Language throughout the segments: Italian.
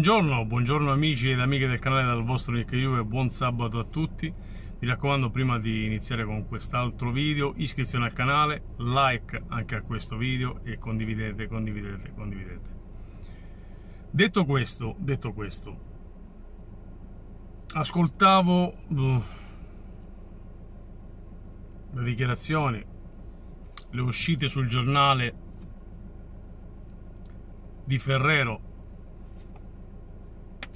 Buongiorno, buongiorno amici ed amiche del canale dal vostro Nick You buon sabato a tutti. Mi raccomando prima di iniziare con quest'altro video iscrizione al canale, like anche a questo video e condividete, condividete, condividete. Detto questo, detto questo, ascoltavo mm, le dichiarazioni, le uscite sul giornale di Ferrero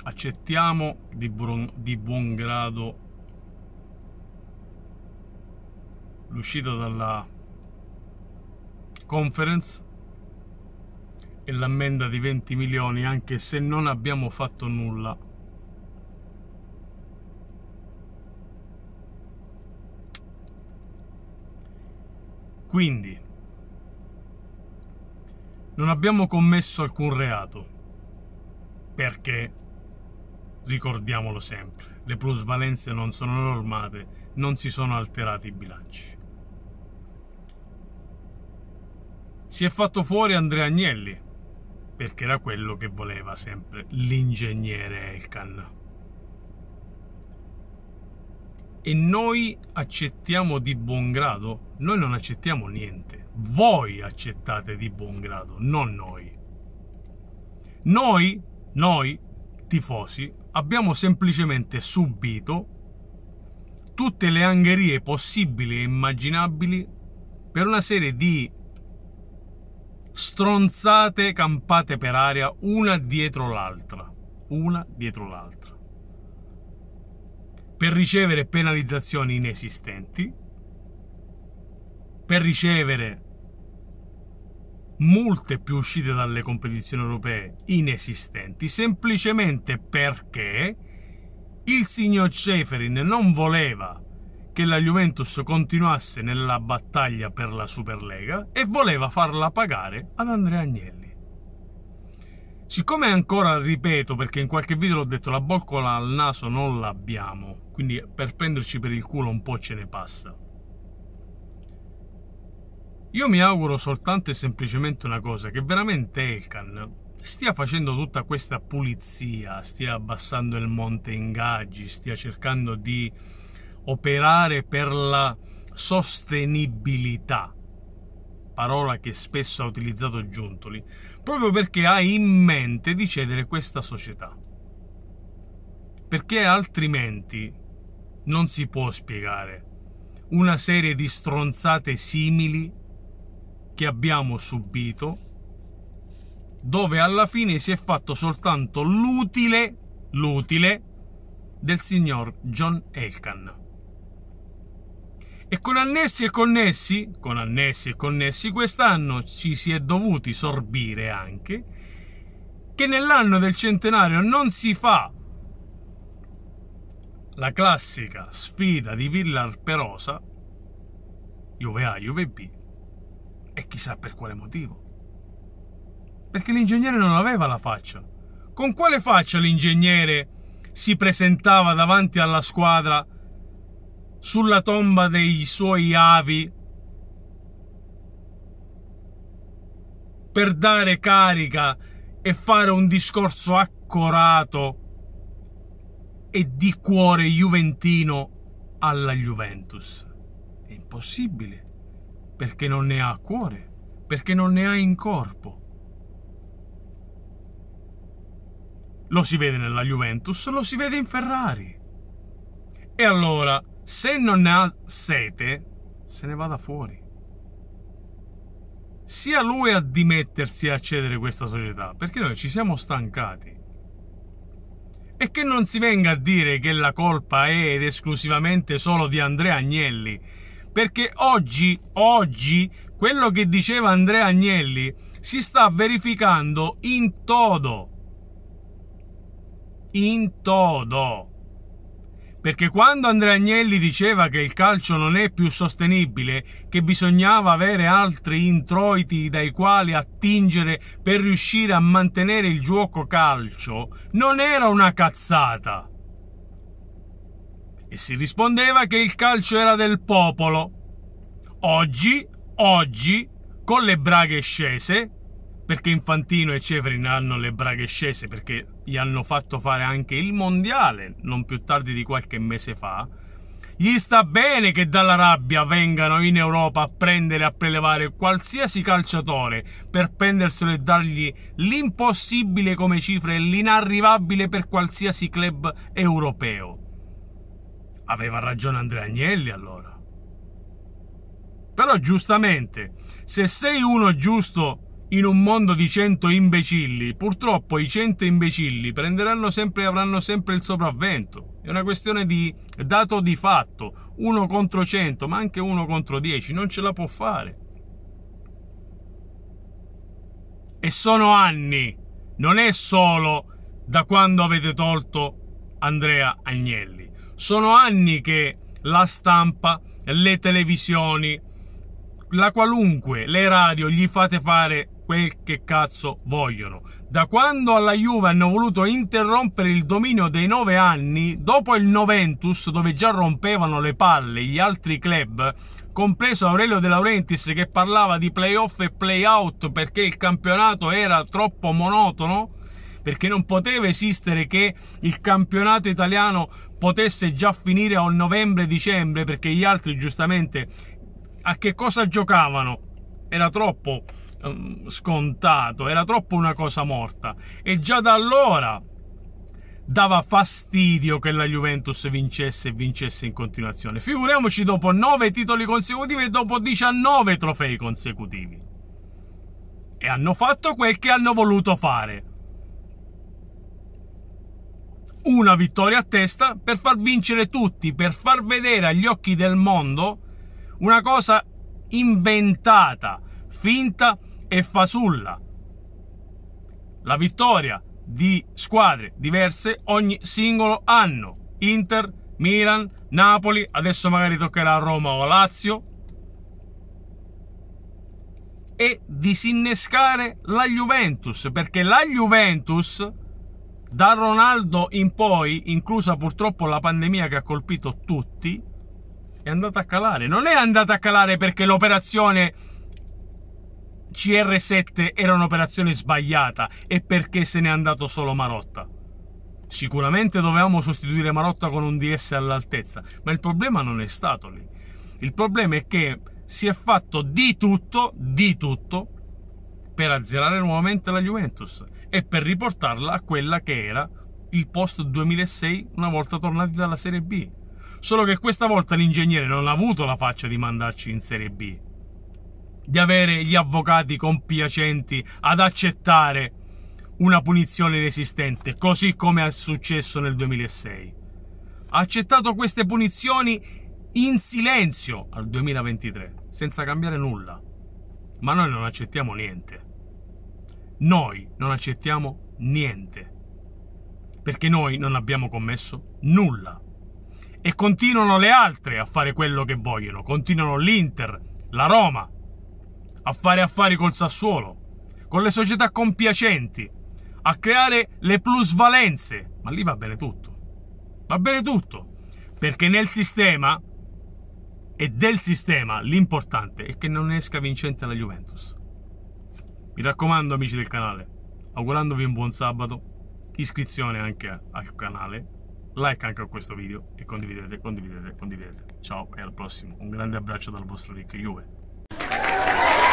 accettiamo di, buon, di buon grado l'uscita dalla conference e l'ammenda di 20 milioni anche se non abbiamo fatto nulla quindi non abbiamo commesso alcun reato perché Ricordiamolo sempre, le plusvalenze non sono normate, non si sono alterati i bilanci. Si è fatto fuori Andrea Agnelli, perché era quello che voleva sempre l'ingegnere Elkan. E noi accettiamo di buon grado? Noi non accettiamo niente. Voi accettate di buon grado, non noi. Noi, noi tifosi, abbiamo semplicemente subito tutte le angherie possibili e immaginabili per una serie di stronzate campate per aria una dietro l'altra, una dietro l'altra, per ricevere penalizzazioni inesistenti, per ricevere molte più uscite dalle competizioni europee inesistenti, semplicemente perché il signor Ceferin non voleva che la Juventus continuasse nella battaglia per la Superlega e voleva farla pagare ad Andrea Agnelli. Siccome ancora, ripeto, perché in qualche video l'ho detto, la boccola al naso non l'abbiamo, quindi per prenderci per il culo un po' ce ne passa. Io mi auguro soltanto e semplicemente una cosa, che veramente Elkan stia facendo tutta questa pulizia, stia abbassando il monte in gaggi, stia cercando di operare per la sostenibilità, parola che spesso ha utilizzato Giuntoli, proprio perché ha in mente di cedere questa società. Perché altrimenti non si può spiegare una serie di stronzate simili che abbiamo subito, dove alla fine si è fatto soltanto l'utile, l'utile del signor John Elkan. E con annessi e connessi, con annessi e connessi, quest'anno ci si è dovuti sorbire anche che nell'anno del centenario non si fa la classica sfida di Villar Perosa, Juve A, Juve B, e chissà per quale motivo. Perché l'ingegnere non aveva la faccia. Con quale faccia l'ingegnere si presentava davanti alla squadra sulla tomba dei suoi avi per dare carica e fare un discorso accorato e di cuore juventino alla Juventus. È impossibile perché non ne ha a cuore, perché non ne ha in corpo. Lo si vede nella Juventus, lo si vede in Ferrari. E allora, se non ne ha sete, se ne vada fuori. Sia lui a dimettersi a cedere questa società, perché noi ci siamo stancati. E che non si venga a dire che la colpa è ed esclusivamente solo di Andrea Agnelli, perché oggi, oggi, quello che diceva Andrea Agnelli si sta verificando in todo. In todo. Perché quando Andrea Agnelli diceva che il calcio non è più sostenibile, che bisognava avere altri introiti dai quali attingere per riuscire a mantenere il gioco calcio, non era una cazzata e si rispondeva che il calcio era del popolo. Oggi, oggi, con le braghe scese, perché Infantino e Ceferin hanno le braghe scese perché gli hanno fatto fare anche il mondiale non più tardi di qualche mese fa, gli sta bene che dalla rabbia vengano in Europa a prendere a prelevare qualsiasi calciatore per prenderselo e dargli l'impossibile come cifra e l'inarrivabile per qualsiasi club europeo. Aveva ragione Andrea Agnelli allora. Però giustamente, se sei uno giusto in un mondo di 100 imbecilli, purtroppo i 100 imbecilli prenderanno sempre e avranno sempre il sopravvento. È una questione di dato di fatto, uno contro 100, ma anche uno contro 10, non ce la può fare. E sono anni, non è solo da quando avete tolto Andrea Agnelli. Sono anni che la stampa, le televisioni, la qualunque, le radio gli fate fare quel che cazzo vogliono. Da quando alla Juve hanno voluto interrompere il dominio dei nove anni, dopo il Noventus, dove già rompevano le palle gli altri club, compreso Aurelio De Laurentiis che parlava di playoff e playout perché il campionato era troppo monotono, perché non poteva esistere che il campionato italiano potesse già finire a novembre-dicembre perché gli altri giustamente a che cosa giocavano? Era troppo um, scontato, era troppo una cosa morta e già da allora dava fastidio che la Juventus vincesse e vincesse in continuazione. Figuriamoci dopo 9 titoli consecutivi e dopo 19 trofei consecutivi. E hanno fatto quel che hanno voluto fare una vittoria a testa per far vincere tutti, per far vedere agli occhi del mondo una cosa inventata, finta e fasulla. La vittoria di squadre diverse ogni singolo anno. Inter, Milan, Napoli, adesso magari toccherà Roma o Lazio. E disinnescare la Juventus, perché la Juventus da Ronaldo in poi, inclusa purtroppo la pandemia che ha colpito tutti, è andata a calare. Non è andata a calare perché l'operazione CR7 era un'operazione sbagliata e perché se n'è andato solo Marotta. Sicuramente dovevamo sostituire Marotta con un DS all'altezza, ma il problema non è stato lì. Il problema è che si è fatto di tutto, di tutto, per azzerare nuovamente la Juventus e per riportarla a quella che era il post 2006 una volta tornati dalla Serie B. Solo che questa volta l'ingegnere non ha avuto la faccia di mandarci in Serie B, di avere gli avvocati compiacenti ad accettare una punizione inesistente, così come è successo nel 2006. Ha accettato queste punizioni in silenzio al 2023, senza cambiare nulla. Ma noi non accettiamo niente. Noi non accettiamo niente, perché noi non abbiamo commesso nulla. E continuano le altre a fare quello che vogliono, continuano l'Inter, la Roma, a fare affari col Sassuolo, con le società compiacenti, a creare le plusvalenze. Ma lì va bene tutto. Va bene tutto. Perché nel sistema, e del sistema, l'importante è che non esca vincente la Juventus. Mi raccomando amici del canale, augurandovi un buon sabato, iscrizione anche al canale, like anche a questo video e condividete, condividete, condividete. Ciao e al prossimo. Un grande abbraccio dal vostro Rick Juve.